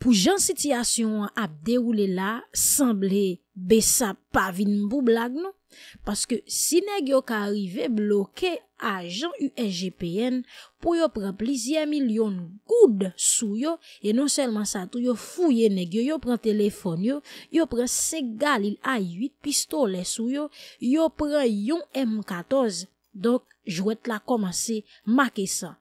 Pou jan sityasyon ap deroule la, sanble besa pavin mbou blag nou. Paske si neg yo ka arrive bloke a jan UNGPN, pou yo pren plizye milyon goud sou yo, e non selman sa tou yo fouye neg yo, yo pren telefon yo, yo pren se galil a 8 pistole sou yo, yo pren yon M14, donk jwet la komanse make sa.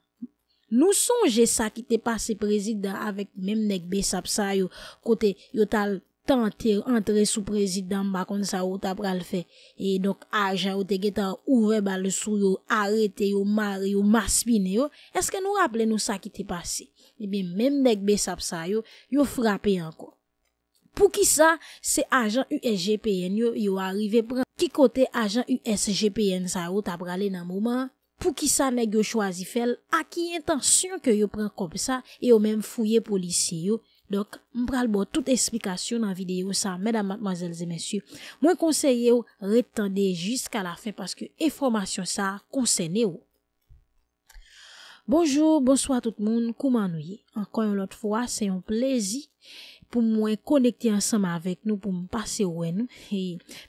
Nou sonje sa ki te pase prezident avèk mèm nèk bes ap sa yo kote yo tal tante entre sou prezident bakon sa yo tab pral fè. E donk ajan yo te getan ouve bal sou yo, arete yo, mare yo, masbine yo. Eske nou rapple nou sa ki te pase? E mèm nèk bes ap sa yo, yo frape anko. Pou ki sa, se ajan USGPN yo, yo arrive pran. Ki kote ajan USGPN sa yo tab prale nan mouman? pou ki sa neg yo chwazi fel, a ki intansyon ke yo pren kom sa, e yo menm fouye polisi yo. Dok, m pral bo tout esplikasyon nan videyo sa, mèdam matmazèl zè mèsyou. Mwen konseye yo, retande jisk a la fin, paske eformasyon sa konseyne yo. Bonjour, bonsoi tout moun, kouman nou ye? Ankon yon lot fwa, se yon plezi. pou mwen konekte ansama avèk nou pou mwen pase wè nou. E,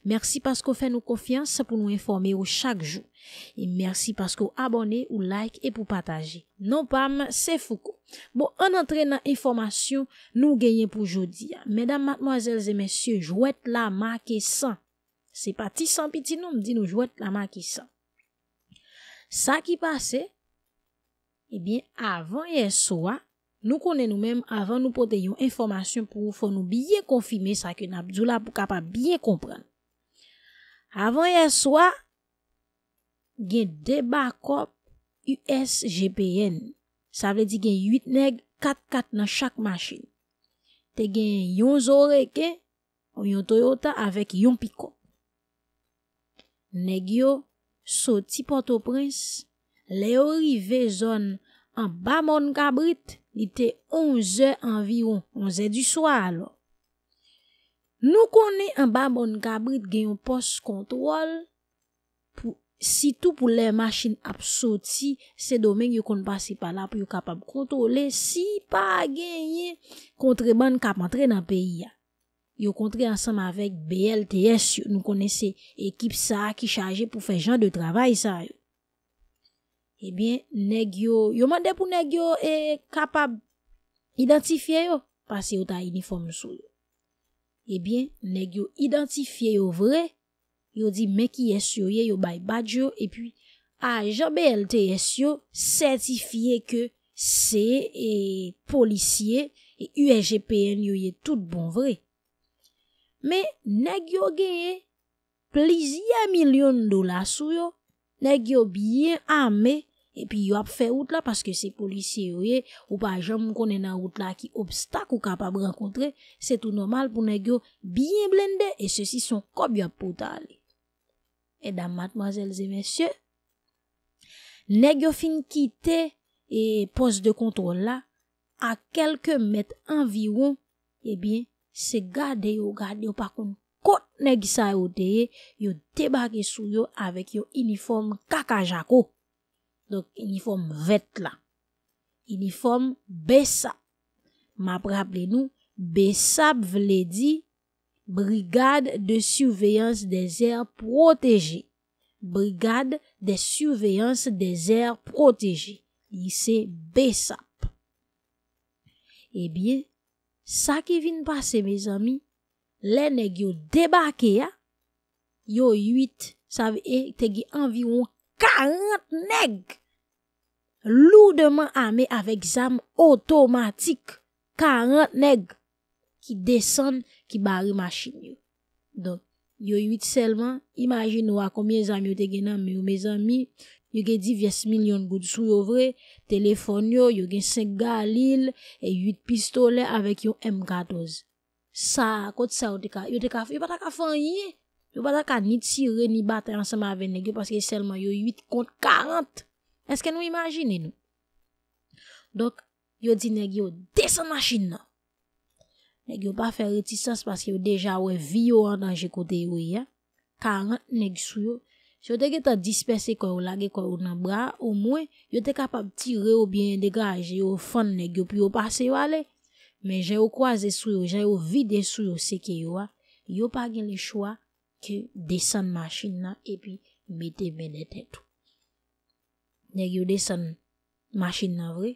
mersi paskou fè nou konfians sa pou nou informe ou chak jou. E, mersi paskou abone ou like e pou pataje. Non pam, se foukou. Bon, an antre nan informasyon nou genyen pou jodi. Mèdam, matmoazèlzè, mèsyè, jwèt la ma ki san. Se pa ti san pi ti nou, mdi nou jwèt la ma ki san. Sa ki pase, e eh bin, avon yè soa, Nou konen nou menm avan nou pote yon informasyon pou fò nou biye konfime sa ke nabdou la pou kapa biye konpren. Avan yon swa gen debakop USGPN. Sa vle di gen 8 neg 4-4 nan chak maskin. Te gen yon zore ke ou yon Toyota avèk yon piko. Neg yo sou ti pote o prins le orive zon... An ba moun kabrit, nite onze anviron, onze di swa alon. Nou konen an ba moun kabrit gen yon pos kontrol, sitou pou lè machin ap soti, se domen yon kon pasi pala pou yon kapab kontrole, si pa genyen kontre ban kap antre nan peyi ya. Yon kontre ansam avèk BLTS, nou konen se ekip sa ki chaje pou fè jan de travay sa yo. Ebyen, neg yo, yo mande pou neg yo e kapab identifiye yo, pasi yo ta uniform sou yo. Ebyen, neg yo identifiye yo vre, yo di meki yes yo ye, yo baybadi yo, e pi ajabelte yes yo, sertifiye ke se e polisye, e USGPN yo ye tout bon vre. Me, neg yo genye, plizye milyon dola sou yo, neg yo biyen ame, epi yo ap fe out la, paske se polisye yo ye, ou pa jom konen an out la, ki obstak ou kapap renkontre, se tou normal pou negyo biyen blende, e se si son kop yo ap pota ale. E da matmazelze mensyo, negyo fin kite, e pos de kontrol la, eh a kelke met environ, e bin se gade yo, yo gade yo, pakon kon negisa yo deye, yo debage sou yo, avek yo uniform kaka jako, Donk, uniform vet la. Uniform Besap. M apre aple nou, Besap vle di, Brigade de Surveillance des Airs Protégés. Brigade de Surveillance des Airs Protégés. Y se Besap. E eh bie, sa ki vin pase, me zami, le neg yo debake ya, yo yuit, sa te gi enviroun, 40 neg, loudeman ame avek zam otomatik, 40 neg, ki desen, ki bari masin yo. Don, yo 8 selman, imajin wakomye zam yo te genan mi ou me zam mi, yo gen 10 milyon gout sou yo vre, telefon yo, yo gen 5 galil, e 8 pistole avèk yon M14. Sa, kote sa yo te ka, yo te ka, yo pata ka fanyen, Yo pata ka ni tire, ni bate ansama ave negyo paske selman yo 8 kont 40. Eske nou imagine nou? Dok, yo di negyo desan na chine nan. Negyo pa fere ti sens paske yo deja we vi yo an danje kote yo ya. 40 negyo sou yo. Si yo teke ta disperse kwa ou lage kwa ou nan bra ou mwen, yo te kapab tire yo bien degaj yo fon negyo pi yo pase yo ale. Men jay yo kwaze sou yo, jay yo vide sou yo seke yo a. Yo pa gen le chwa. Ke desen machin nan epi mette menete tou. Nèk yo desen machin nan vre.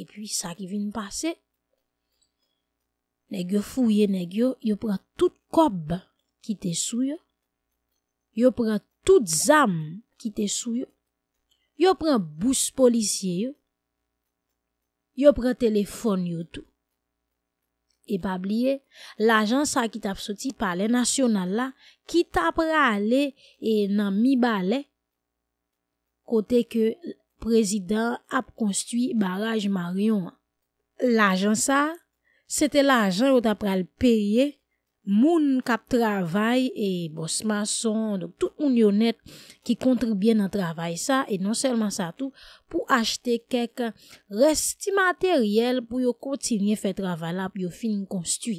Epi sa ki vin pase. Nèk yo fouye, nèk yo. Yo pran tout kob ki te sou yo. Yo pran tout zam ki te sou yo. Yo pran bous polisye yo. Yo pran telefon yo tou. Epabliye, lajan sa ki tap soti pale nasyonal la ki tap prale e nan mi bale kote ke prezident ap konstwi baraj maryon. Lajan sa, sete lajan yo tap prale peye. Moun kap travay e bos mason, tout moun yonet ki kontrebyen nan travay sa, e non selman sa tout, pou achete kek resti materyel pou yo kontinyen fe travay la pou yo finin konstwi.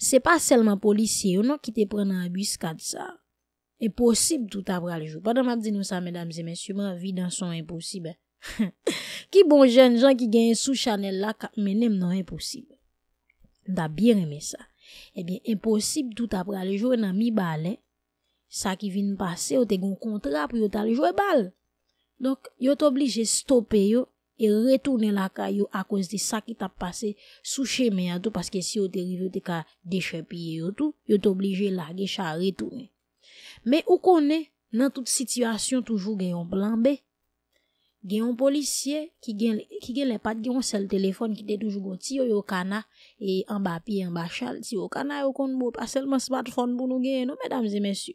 Se pa selman polisye, yo nan ki te pren nan abis kat sa. E posib tout apra le jou. Padan mak di nou sa, men dam zemens, yon man vi dan son e posib. Ki bon jen, jan ki gen sou chanel la, men nem nan e posib. Da bi reme sa. Ebyen, eh imposib tout ap ralejwe nan mi balen, sa ki vin pase, yo te gon kontrap, yo talajwe bal. Donk, yo te oblije stope yo, e retoune la ka yo a konz de sa ki tap pase sou cheme yato, paske si yo te rizote ka deshe piye yo tou, yo te oblije la gecha retoune. Men, ou konen nan tout situasyon toujou genyon blanbe, gen yon polisye, ki gen le pat, gen yon sel telefon, ki detouj goun, ti yo yo kana, en bapi, en bachal, ti yo kana, yo kon bo, pa selman smartphone, bon nou gen yon, mèdames et mèsyou.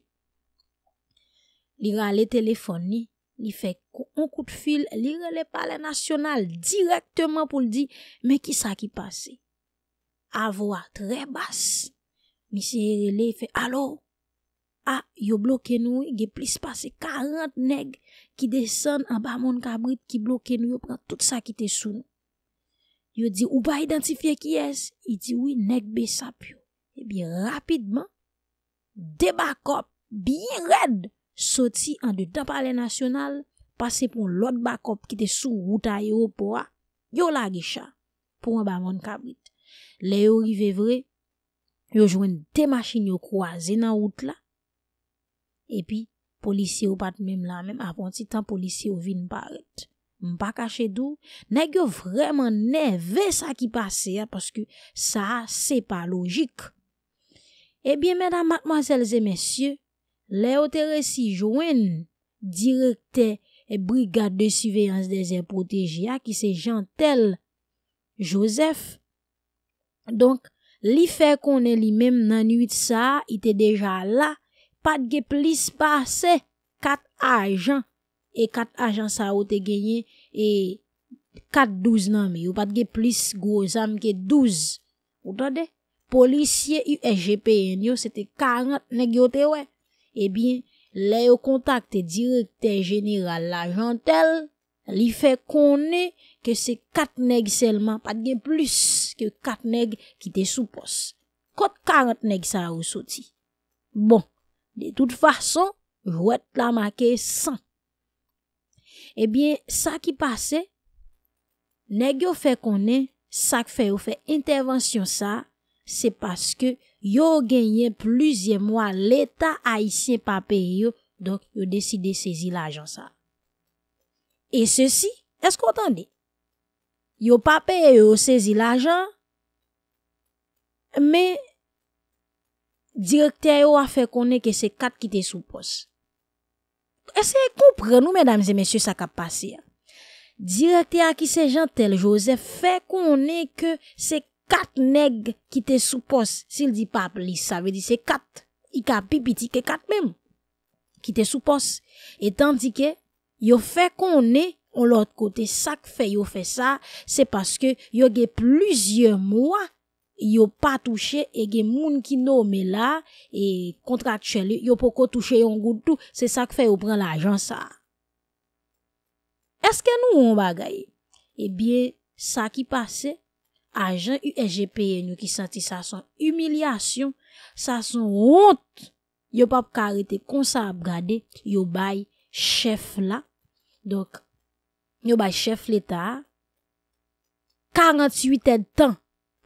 Li re ale telefon ni, ni fek, on kout fil, li re le pale nasyonal, direktman pou l di, mè ki sa ki pase? A voa tre bas, mi se re le fe, alo, yo bloke nou, ge plis pase 40 neg ki desen an ba moun kabrit ki bloke nou, yo pren tout sa ki te sun yo di, ou pa identifiye ki yes i di, oui, neg be sap yo e bi rapidman de bakop, bi red soti an de Dampalè National pase pou lout bakop ki te sun wouta yo pou a yo la ge sha pou an ba moun kabrit le yo rive vre yo jwen te masin yo kwa ze nan wout la E pi, polisye ou pat mèm la, mèm aponti tan polisye ou vin part. Mpa kache dou. Nèk yo vreman neve sa ki pase, ya, paske sa, se pa logik. E biye, mèdam, matmazèlze, mèsyè, le oteresi joen direkte e brigade de suveyans de zè protèji, ya, ki se jantel Josef. Donk, li fè konè li mèm nan 8 sa, itè deja la, Patge plis basè kat ajan. E kat ajan sa wote genyen e kat douz nan mi. Ou patge plis gwo zanm ke douz. Wotade? Polisye yu SGPN yo, sete 40 neg yote we. E bin, le yo kontakte direkte general la jantel, li fe kone ke se kat neg selman. Patge plis ke kat neg ki te soupos. Kot 40 neg sa wote. Bon. De tout fason, wot la make san. Ebyen, eh sa ki pase, negyo fe konen, sa ki fe yo fe intervensyon sa, se paske yo genyen pluzyen mwa l'eta haisyen pape yo, donk yo deside sezi la jan sa. E se si, esko otande? Yo pape yo sezi la jan, men, Direktya yo a fè konè ke se kat ki te soupos E se yè koupren nou mèdames et mèsyè sa kap pasè Direktya ki se jantel jose fè konè ke se kat neg ki te soupos Sil di pa blis sa ve di se kat I ka pipi di ke kat mèm Ki te soupos Etan di ke yo fè konè On lòt kote sak fè yo fè sa Se paske yo ge plüzyè mwa yo pa touche, e gen moun ki nou me la, e kontrat chè li, yo poko touche yon goutou, se sa ki fè yo pren l'ajan sa. Eske nou yon bagay? Ebyen, sa ki pase, ajan, yon SGP, yon ki santi sa son humilyasyon, sa son hont, yo pa pou karite konsa abgade, yo bay chef la, dok, yo bay chef l'Etat, 48 ed tan,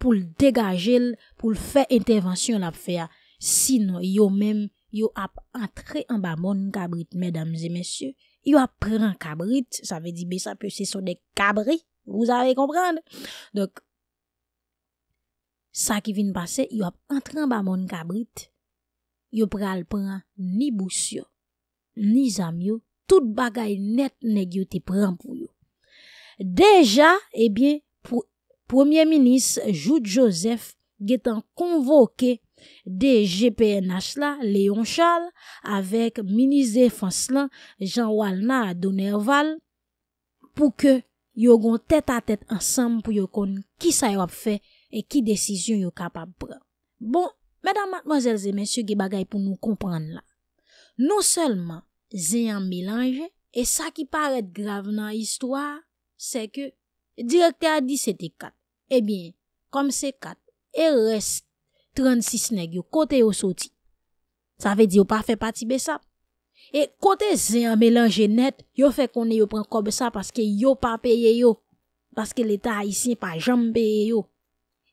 pou l degaje l, pou l fè intervansyon l ap fè a. Sinon, yo mèm, yo ap antre an ba moun kabrit, mèdams e mèsyon, yo ap pran kabrit, sa ve di be sa pe se son de kabri, vous avè komprendre. Dok, sa ki vin pase, yo ap antre an ba moun kabrit, yo pral pran ni bousyon, ni zamyon, tout bagay net negyo te pran pou yo. Deja, ebyen, eh Premier Minis Joude Joseph getan konvoke de GPNH la, Leon Charles, avek Minis de France lan, Jean Walna, Donnerval, pou ke yo gon tèt a tèt ansam pou yo kon ki sa yo ap fe e ki desisyon yo kapap pran. Bon, medan matmazèl zè mensyou ge bagay pou nou kompran la. Non selman, zè yon milanje, e sa ki paret grave nan histwa, se ke Direk te a di se te kat. E bin, kom se kat, e res 36 neg yo kote yo soti. Sa ve di yo pa fe pati be sa. E kote ze yon melange net, yo fe konen yo pren kob sa paske yo pa peye yo. Paske leta a isin pa jom peye yo.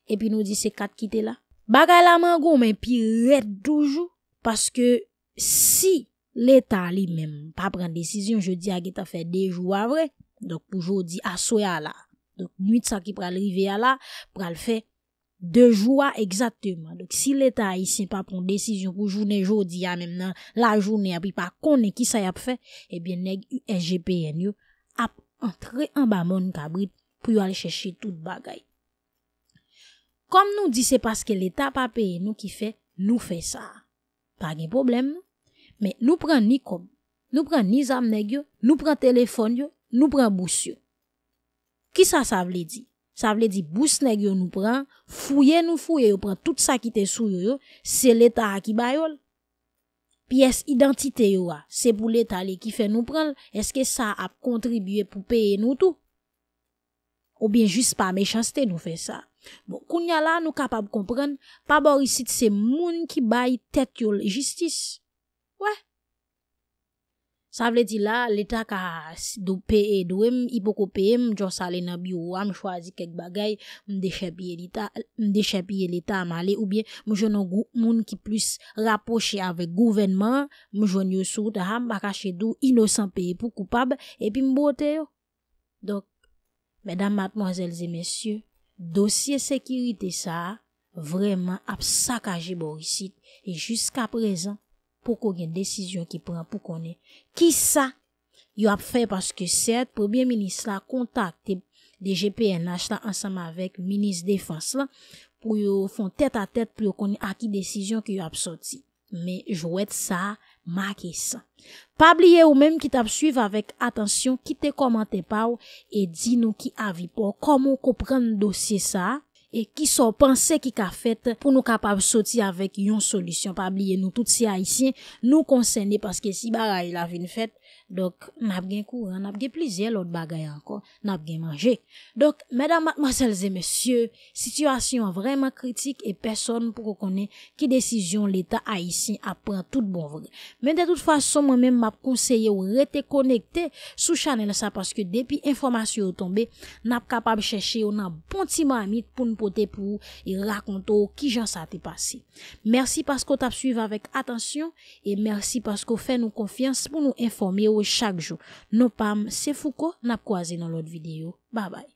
E pi nou di se kat kite la. Bagay la man go men pi ret toujou paske si leta li men pa pren desisyon je di agi ta fe dejou avre. Dok poujou di aswe ala. Nwit sa ki pral rive ya la, pral fe de jwa egzaterman. Si leta yi se pa pon desisyon pou jounen jodi ya mem nan la jounen api pa konen ki sa yap fe, ebyen eh neg YSGPN yo ap entre an ba mon kabrit pou yo ale cheshi tout bagay. Kom nou di se paske leta pa peye nou ki fe, nou fe sa. Pa gen problem nou, me nou pran nikom, nou pran nizam neg yo, nou pran telefon yo, nou pran bous yo. Ki sa sa vle di? Sa vle di, bousnèk yo nou pran, fouye nou fouye yo pran, tout sa ki te sou yo yo, se leta a ki bayol. Pi es identite yo a, se pou leta li ki fe nou pran, eske sa ap kontribuye pou peye nou tou? Ou bien, jis pa mechansete nou fe sa. Bon, kounya la nou kapab kompran, pa borisit se moun ki bayi tet yo l'ijistis. Ouè? Sa vle di la, l'Etat ka do PE do em, ipo ko PE, m jons ale nan bi ou am chwazi kek bagay, m dechepye l'Etat a male, ou bien m jwennon moun ki plus raposhe avek gouvenman, m jwennon sou ta ham bakache do inosan PE pou koupab, epi m bote yo. Dok, medan matmozèlze mesyè, dosye sekirite sa, vreman ap sakaje borisit, e jyska prezant, pou kon gen desisyon ki pren pou konen ki sa yo ap fey paske sèd, poubyen minis la kontakte de GPNH la ansam avèk minis defans la pou yo fon tèt a tèt pou yo konen a ki desisyon ki yo ap soti. Me jwèd sa, ma ke sa. Pabliye ou mèm ki tap suyv avèk, atensyon ki te komante pa ou e di nou ki avi pou. Koman ko pren dosye sa a? e ki son panse ki ka fet pou nou kapab soti avèk yon solisyon pa bliye nou tout si haisyen nou konsene paske si baray la vin fet Dok, nap gen kouran, nap gen plizye, lout bagay anko, nap gen manje. Dok, medan mat masalze, monsye, situasyon vreman kritik e person pou kou kone ki desisyon l'Etat a yisi ap pran tout bon vogue. Men de tout fason, mwen men map konseye ou rete konekte sou chanel sa paske depi informasyon ou tombe, nap kapab cheshe ou nan ponti man amit pou nou pote pou ou e rakonto ou ki jan sa te pase. Mersi paske ou tap suive avèk atansyon e mersi paske ou fè nou konfians pou nou informye ou chakjou. Nopam, se fuko na kwa zinolod videyo. Ba bay.